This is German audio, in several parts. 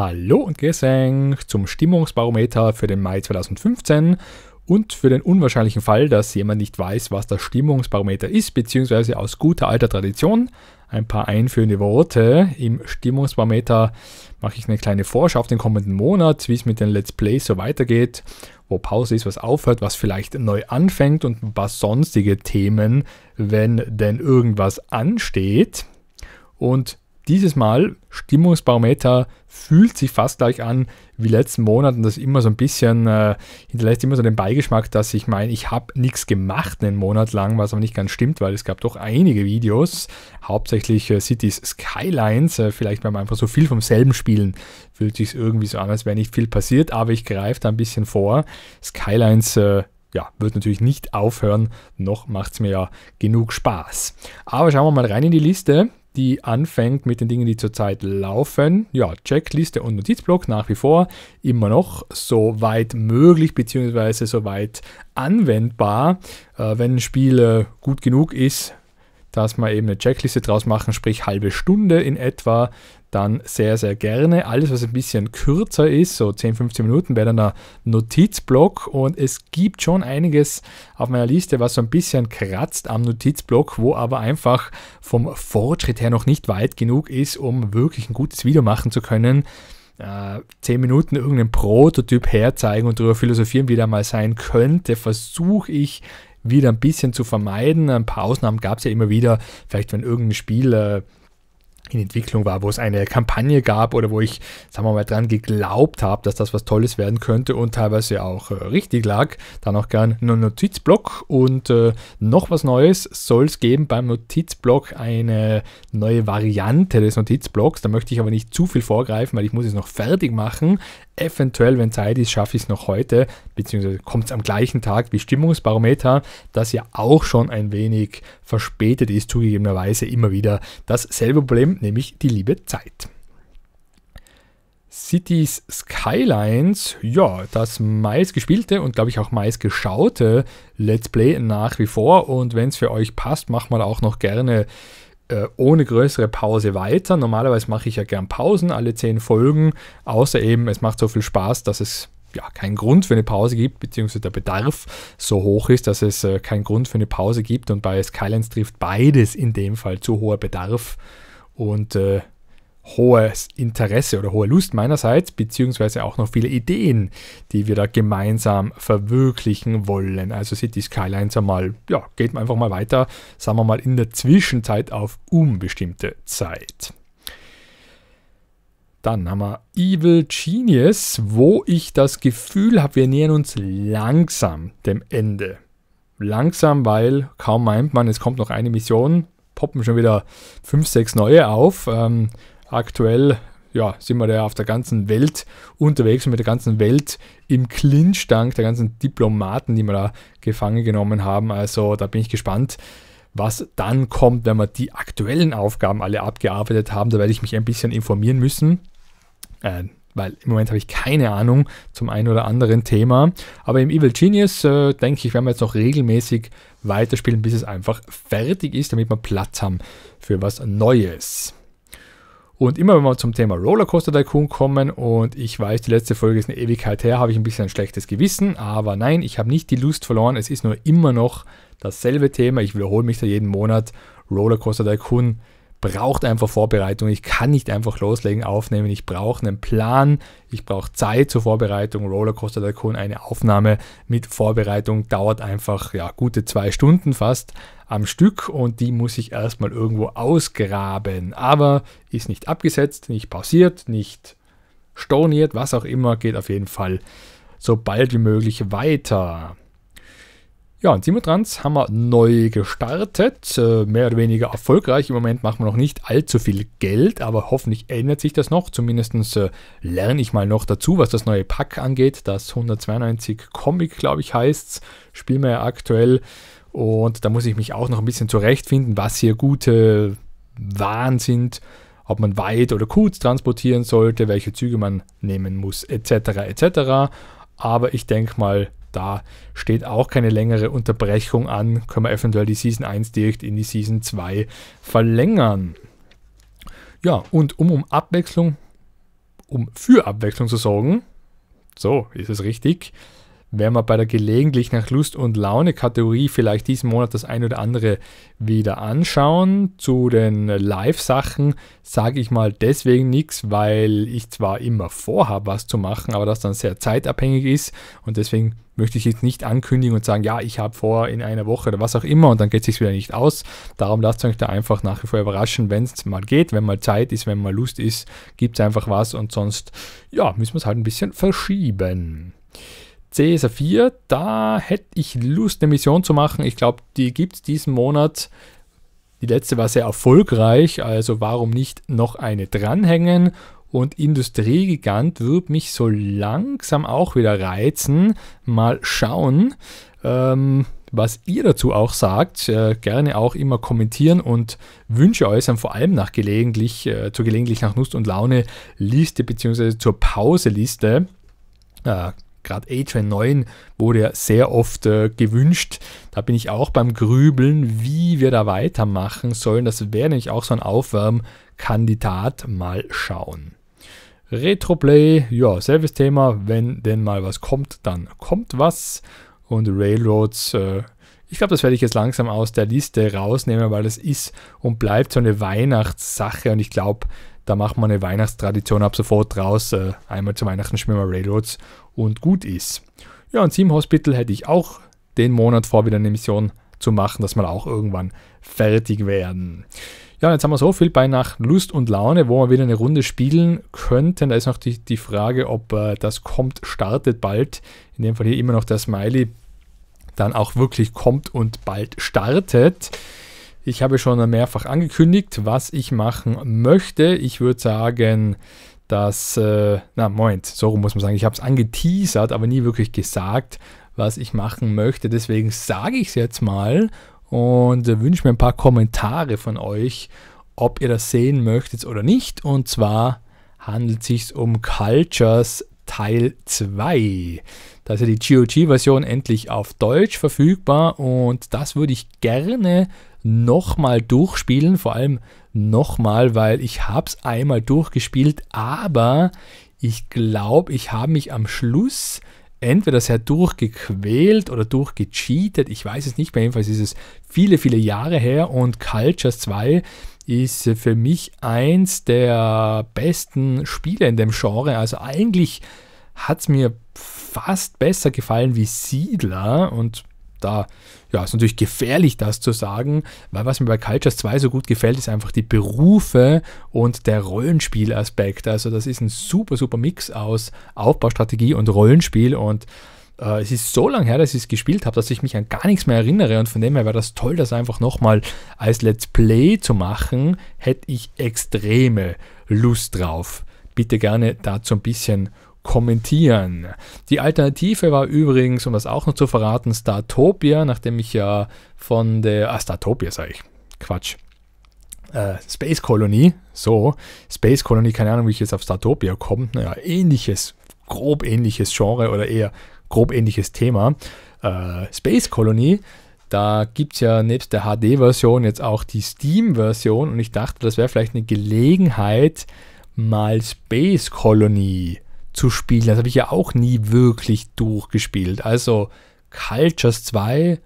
Hallo und Gesang zum Stimmungsbarometer für den Mai 2015 und für den unwahrscheinlichen Fall, dass jemand nicht weiß, was das Stimmungsbarometer ist, beziehungsweise aus guter alter Tradition ein paar einführende Worte. Im Stimmungsbarometer mache ich eine kleine Vorschau auf den kommenden Monat, wie es mit den Let's Plays so weitergeht, wo Pause ist, was aufhört, was vielleicht neu anfängt und was sonstige Themen, wenn denn irgendwas ansteht. Und dieses Mal, Stimmungsbarometer fühlt sich fast gleich an wie letzten Monaten. Das immer so ein bisschen, äh, hinterlässt immer so den Beigeschmack, dass ich meine, ich habe nichts gemacht einen Monat lang, was aber nicht ganz stimmt, weil es gab doch einige Videos, hauptsächlich äh, Cities Skylines. Äh, vielleicht, weil man einfach so viel vom selben spielen, fühlt sich irgendwie so an, als wäre nicht viel passiert, aber ich greife da ein bisschen vor. Skylines äh, ja, wird natürlich nicht aufhören, noch macht es mir ja genug Spaß. Aber schauen wir mal rein in die Liste die anfängt mit den Dingen, die zurzeit laufen. Ja, Checkliste und Notizblock nach wie vor immer noch so weit möglich bzw. so weit anwendbar, äh, wenn ein Spiel äh, gut genug ist, dass man eben eine Checkliste draus machen, sprich halbe Stunde in etwa, dann sehr, sehr gerne. Alles, was ein bisschen kürzer ist, so 10, 15 Minuten, wäre dann der Notizblock. Und es gibt schon einiges auf meiner Liste, was so ein bisschen kratzt am Notizblock, wo aber einfach vom Fortschritt her noch nicht weit genug ist, um wirklich ein gutes Video machen zu können. 10 äh, Minuten irgendeinen Prototyp herzeigen und darüber philosophieren, wie der mal sein könnte, versuche ich wieder ein bisschen zu vermeiden. Ein paar Ausnahmen gab es ja immer wieder, vielleicht wenn irgendein Spiel. Äh, in Entwicklung war, wo es eine Kampagne gab oder wo ich, sagen wir mal, dran geglaubt habe, dass das was Tolles werden könnte und teilweise auch äh, richtig lag, dann auch gern einen Notizblock und äh, noch was Neues soll es geben beim Notizblock, eine neue Variante des Notizblocks, da möchte ich aber nicht zu viel vorgreifen, weil ich muss es noch fertig machen, eventuell, wenn Zeit ist, schaffe ich es noch heute, beziehungsweise kommt es am gleichen Tag wie Stimmungsbarometer, das ja auch schon ein wenig verspätet ist, zugegebenerweise immer wieder dasselbe Problem, nämlich die liebe Zeit. Cities Skylines, ja, das meistgespielte und glaube ich auch meistgeschaute Let's Play nach wie vor. Und wenn es für euch passt, macht man auch noch gerne äh, ohne größere Pause weiter. Normalerweise mache ich ja gern Pausen, alle zehn Folgen, außer eben, es macht so viel Spaß, dass es ja keinen Grund für eine Pause gibt, beziehungsweise der Bedarf so hoch ist, dass es äh, keinen Grund für eine Pause gibt. Und bei Skylines trifft beides in dem Fall zu hoher Bedarf und äh, hohes Interesse oder hohe Lust meinerseits, beziehungsweise auch noch viele Ideen, die wir da gemeinsam verwirklichen wollen. Also City Skylines einmal, ja, geht man einfach mal weiter, sagen wir mal in der Zwischenzeit auf unbestimmte Zeit. Dann haben wir Evil Genius, wo ich das Gefühl habe, wir nähern uns langsam dem Ende. Langsam, weil kaum meint man, es kommt noch eine Mission, poppen schon wieder fünf, sechs neue auf. Ähm, aktuell ja, sind wir ja auf der ganzen Welt unterwegs und mit der ganzen Welt im Clinch dank der ganzen Diplomaten, die wir da gefangen genommen haben. Also da bin ich gespannt, was dann kommt, wenn wir die aktuellen Aufgaben alle abgearbeitet haben. Da werde ich mich ein bisschen informieren müssen. Äh, weil im Moment habe ich keine Ahnung zum einen oder anderen Thema. Aber im Evil Genius äh, denke ich, werden wir jetzt noch regelmäßig weiterspielen, bis es einfach fertig ist, damit wir Platz haben für was Neues. Und immer wenn wir zum Thema Rollercoaster Tycoon kommen und ich weiß, die letzte Folge ist eine Ewigkeit her, habe ich ein bisschen ein schlechtes Gewissen, aber nein, ich habe nicht die Lust verloren, es ist nur immer noch dasselbe Thema. Ich wiederhole mich da jeden Monat. Rollercoaster Tycoon braucht einfach Vorbereitung. Ich kann nicht einfach loslegen, aufnehmen. Ich brauche einen Plan. Ich brauche Zeit zur Vorbereitung. Rollercoaster Tycoon, eine Aufnahme mit Vorbereitung dauert einfach ja gute zwei Stunden fast am Stück und die muss ich erstmal irgendwo ausgraben. Aber ist nicht abgesetzt, nicht pausiert, nicht storniert, was auch immer, geht auf jeden Fall so bald wie möglich weiter. Ja, und Simutrans haben wir neu gestartet, äh, mehr oder weniger erfolgreich. Im Moment machen wir noch nicht allzu viel Geld, aber hoffentlich ändert sich das noch. Zumindest äh, lerne ich mal noch dazu, was das neue Pack angeht. Das 192 Comic, glaube ich, heißt es. Spielen wir ja aktuell. Und da muss ich mich auch noch ein bisschen zurechtfinden, was hier gute Waren sind, ob man weit oder kurz transportieren sollte, welche Züge man nehmen muss, etc. etc. Aber ich denke mal, da steht auch keine längere Unterbrechung an, können wir eventuell die Season 1 direkt in die Season 2 verlängern. Ja, und um, um Abwechslung, um für Abwechslung zu sorgen, so ist es richtig, werden wir bei der gelegentlich nach Lust und Laune Kategorie vielleicht diesen Monat das ein oder andere wieder anschauen. Zu den Live-Sachen sage ich mal deswegen nichts, weil ich zwar immer vorhabe, was zu machen, aber das dann sehr zeitabhängig ist und deswegen möchte ich jetzt nicht ankündigen und sagen, ja, ich habe vor in einer Woche oder was auch immer und dann geht es sich wieder nicht aus. Darum lasst euch da einfach nach wie vor überraschen, wenn es mal geht, wenn mal Zeit ist, wenn mal Lust ist, gibt es einfach was und sonst, ja, müssen wir es halt ein bisschen verschieben. CSA 4, da hätte ich Lust, eine Mission zu machen. Ich glaube, die gibt es diesen Monat. Die letzte war sehr erfolgreich, also warum nicht noch eine dranhängen? Und Industriegigant würde mich so langsam auch wieder reizen. Mal schauen, ähm, was ihr dazu auch sagt. Äh, gerne auch immer kommentieren und Wünsche äußern, vor allem nach gelegentlich, äh, zur gelegentlich nach Lust und Laune Liste bzw. zur Pauseliste. Äh, gerade A-Train 9 wurde ja sehr oft äh, gewünscht. Da bin ich auch beim Grübeln, wie wir da weitermachen sollen. Das wäre nämlich auch so ein Aufwärmkandidat. Mal schauen. Retroplay, ja, selbes Thema. Wenn denn mal was kommt, dann kommt was. Und Railroads, äh, ich glaube, das werde ich jetzt langsam aus der Liste rausnehmen, weil das ist und bleibt so eine Weihnachtssache. Und ich glaube, da machen wir eine Weihnachtstradition ab sofort raus. Äh, einmal zu Weihnachten spielen wir Railroads und gut ist. Ja, und Sim Hospital hätte ich auch den Monat vor wieder eine Mission zu machen, dass wir auch irgendwann fertig werden. Ja, jetzt haben wir so viel bei nach Lust und Laune, wo wir wieder eine Runde spielen könnten. Da ist noch die, die Frage, ob äh, das kommt, startet bald. In dem Fall hier immer noch der Smiley dann auch wirklich kommt und bald startet. Ich habe schon mehrfach angekündigt, was ich machen möchte. Ich würde sagen, dass, äh, na Moment, so muss man sagen, ich habe es angeteasert, aber nie wirklich gesagt, was ich machen möchte. Deswegen sage ich es jetzt mal und wünsche mir ein paar Kommentare von euch, ob ihr das sehen möchtet oder nicht. Und zwar handelt es sich um Cultures Teil 2. Da ist ja die GOG-Version endlich auf Deutsch verfügbar und das würde ich gerne nochmal durchspielen, vor allem nochmal, weil ich habe es einmal durchgespielt, aber ich glaube, ich habe mich am Schluss entweder sehr durchgequält oder durchgecheatet, ich weiß es nicht mehr, jedenfalls ist es viele, viele Jahre her und Cultures 2 ist für mich eins der besten Spiele in dem Genre. Also eigentlich hat es mir fast besser gefallen wie Siedler und da ja, ist natürlich gefährlich, das zu sagen, weil was mir bei Cultures 2 so gut gefällt, ist einfach die Berufe und der Rollenspielaspekt. Also das ist ein super, super Mix aus Aufbaustrategie und Rollenspiel und äh, es ist so lange her, dass ich es gespielt habe, dass ich mich an gar nichts mehr erinnere und von dem her wäre das toll, das einfach nochmal als Let's Play zu machen, hätte ich extreme Lust drauf. Bitte gerne dazu ein bisschen kommentieren. Die Alternative war übrigens, um das auch noch zu verraten, Startopia, nachdem ich ja von der, ah, Startopia sage ich, Quatsch. Äh, Space Colony, so, Space Colony, keine Ahnung, wie ich jetzt auf Startopia komme, naja, ähnliches, grob ähnliches Genre oder eher grob ähnliches Thema. Äh, Space Colony, da gibt es ja nebst der HD-Version jetzt auch die Steam-Version und ich dachte, das wäre vielleicht eine Gelegenheit, mal Space Colony zu spielen. Das habe ich ja auch nie wirklich durchgespielt. Also Cultures 2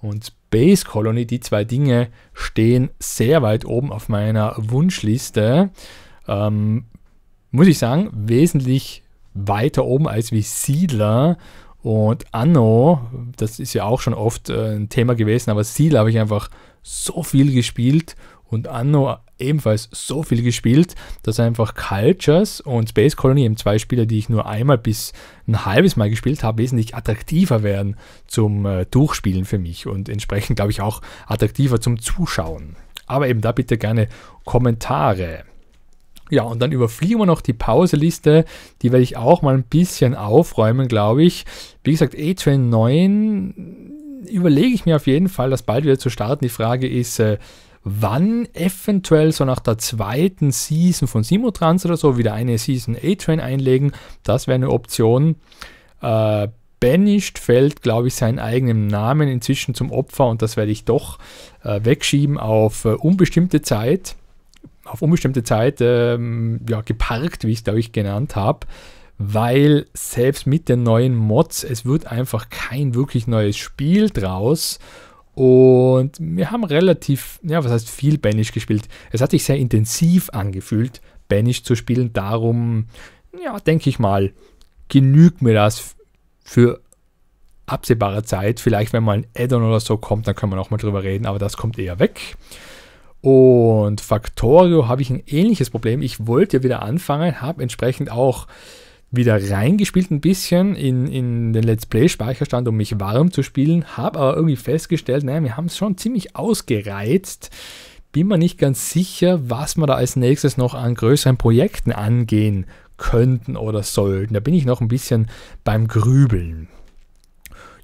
und Base Colony, die zwei Dinge stehen sehr weit oben auf meiner Wunschliste. Ähm, muss ich sagen, wesentlich weiter oben als wie Siedler und Anno. Das ist ja auch schon oft äh, ein Thema gewesen, aber Siedler habe ich einfach so viel gespielt und Anno ebenfalls so viel gespielt, dass einfach Cultures und Space Colony, eben zwei Spiele, die ich nur einmal bis ein halbes Mal gespielt habe, wesentlich attraktiver werden zum äh, Durchspielen für mich und entsprechend, glaube ich, auch attraktiver zum Zuschauen. Aber eben da bitte gerne Kommentare. Ja, und dann überfliegen wir noch die Pauseliste. Die werde ich auch mal ein bisschen aufräumen, glaube ich. Wie gesagt, A-Train 9 überlege ich mir auf jeden Fall, das bald wieder zu starten. Die Frage ist, äh, wann eventuell so nach der zweiten Season von Simotrans oder so wieder eine Season A-Train einlegen. Das wäre eine Option. Äh, Banished fällt, glaube ich, seinen eigenen Namen inzwischen zum Opfer und das werde ich doch äh, wegschieben auf äh, unbestimmte Zeit. Auf unbestimmte Zeit ähm, ja, geparkt, wie ich es, glaube ich, genannt habe weil selbst mit den neuen Mods, es wird einfach kein wirklich neues Spiel draus und wir haben relativ, ja, was heißt viel Banish gespielt. Es hat sich sehr intensiv angefühlt, Banish zu spielen. Darum, ja, denke ich mal, genügt mir das für absehbare Zeit. Vielleicht, wenn mal ein Addon oder so kommt, dann können wir nochmal drüber reden, aber das kommt eher weg. Und Factorio habe ich ein ähnliches Problem. Ich wollte ja wieder anfangen, habe entsprechend auch wieder reingespielt ein bisschen in, in den Let's Play-Speicherstand, um mich warm zu spielen, habe aber irgendwie festgestellt, naja, wir haben es schon ziemlich ausgereizt. Bin mir nicht ganz sicher, was wir da als nächstes noch an größeren Projekten angehen könnten oder sollten. Da bin ich noch ein bisschen beim Grübeln.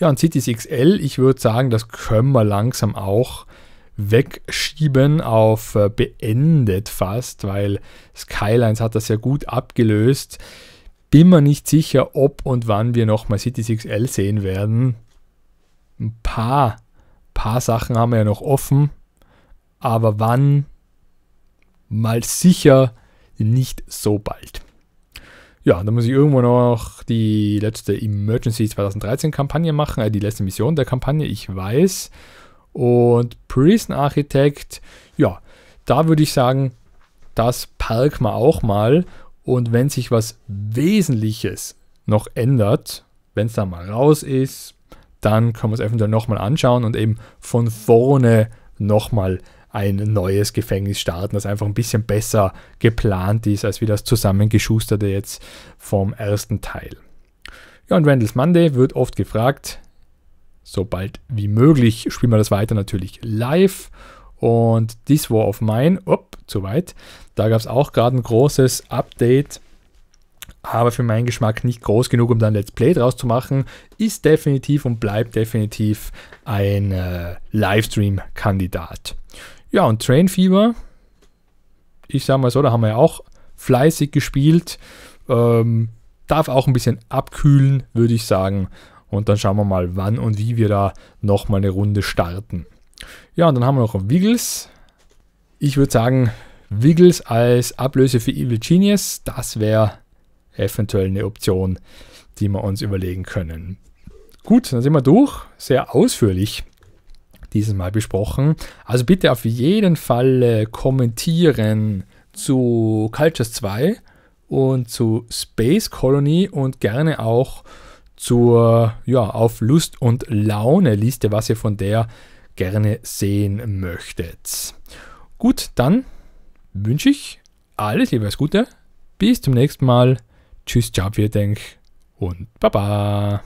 Ja, und Cities XL, ich würde sagen, das können wir langsam auch wegschieben auf äh, beendet fast, weil Skylines hat das ja gut abgelöst bin mir nicht sicher, ob und wann wir nochmal City 6L sehen werden. Ein paar, paar Sachen haben wir ja noch offen, aber wann mal sicher nicht so bald. Ja, da muss ich irgendwo noch die letzte Emergency 2013 Kampagne machen, äh, die letzte Mission der Kampagne, ich weiß. Und Prison Architect, ja, da würde ich sagen, das palken wir auch mal. Und wenn sich was Wesentliches noch ändert, wenn es dann mal raus ist, dann kann man es eventuell nochmal anschauen und eben von vorne nochmal ein neues Gefängnis starten, das einfach ein bisschen besser geplant ist, als wie das zusammengeschusterte jetzt vom ersten Teil. Ja, und Randall's Monday wird oft gefragt, sobald wie möglich spielen wir das weiter natürlich live. Und This War of Mine, up, zu weit, da gab es auch gerade ein großes Update aber für meinen Geschmack nicht groß genug, um dann Let's Play draus zu machen, ist definitiv und bleibt definitiv ein äh, Livestream-Kandidat. Ja, und Train Fever, ich sag mal so, da haben wir ja auch fleißig gespielt, ähm, darf auch ein bisschen abkühlen, würde ich sagen. Und dann schauen wir mal, wann und wie wir da nochmal eine Runde starten. Ja, und dann haben wir noch Wiggles. Ich würde sagen, Wiggles als Ablöse für Evil Genius, das wäre eventuell eine Option, die wir uns überlegen können. Gut, dann sind wir durch. Sehr ausführlich dieses Mal besprochen. Also bitte auf jeden Fall äh, kommentieren zu Cultures 2 und zu Space Colony und gerne auch zur ja, auf Lust und Laune Liste, was ihr von der gerne sehen möchtet. Gut, dann wünsche ich alles Liebe, alles Gute. Bis zum nächsten Mal. Tschüss, ciao, wir denk und baba.